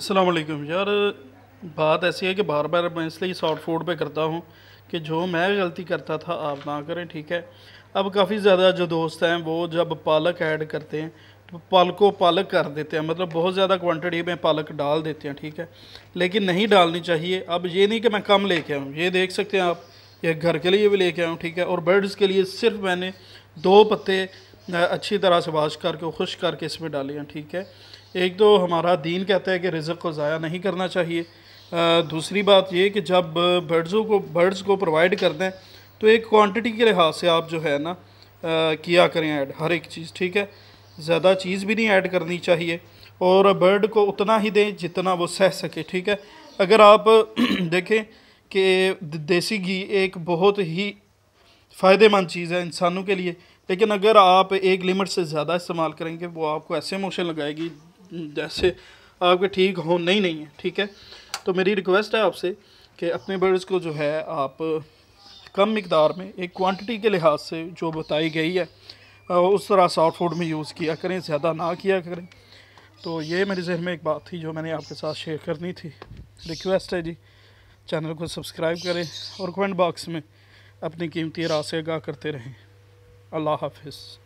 असलम यार बात ऐसी है कि बार बार मैं इसलिए शॉर्ट फूड पे करता हूँ कि जो मैं गलती करता था आप ना करें ठीक है अब काफ़ी ज़्यादा जो दोस्त हैं वो जब पालक ऐड करते हैं तो पालको पालक कर देते हैं मतलब बहुत ज़्यादा क्वांटिटी में पालक डाल देते हैं ठीक है लेकिन नहीं डालनी चाहिए अब ये नहीं कि मैं कम लेके आऊँ ये देख सकते हैं आप ये घर के लिए भी लेके आऊँ ठीक है और बर्ड्स के लिए सिर्फ मैंने दो पत्ते अच्छी तरह से वाश करके खुश करके इसमें डालिए ठीक है एक तो हमारा दीन कहता है कि रिज़ को ज़ाया नहीं करना चाहिए आ, दूसरी बात ये कि जब बर्ड्सों को बर्ड्स को प्रोवाइड कर दें तो एक क्वांटिटी के लिहाज से आप जो है ना किया करें ऐड हर एक चीज़ ठीक है ज़्यादा चीज़ भी नहीं ऐड करनी चाहिए और बर्ड को उतना ही दें जितना वो सह सके ठीक है अगर आप देखें कि देसी घी एक बहुत ही फ़ायदेमंद चीज़ है इंसानों के लिए लेकिन अगर आप एक लिमिट से ज़्यादा इस्तेमाल करेंगे वो आपको ऐसे मोशन लगाएगी जैसे आपके ठीक हो नहीं नहीं है ठीक है तो मेरी रिक्वेस्ट है आपसे कि अपने बर्ड्स को जो है आप कम मकदार में एक क्वांटिटी के लिहाज से जो बताई गई है उस तरह सॉफ्ट फूड में यूज़ किया करें ज़्यादा ना किया करें तो ये मेरे जहन में एक बात थी जो मैंने आपके साथ शेयर करनी थी रिक्वेस्ट है जी चैनल को सब्सक्राइब करें और कमेंट बॉक्स में अपनी कीमती राय से आगाह करते रहें Allah Hafiz.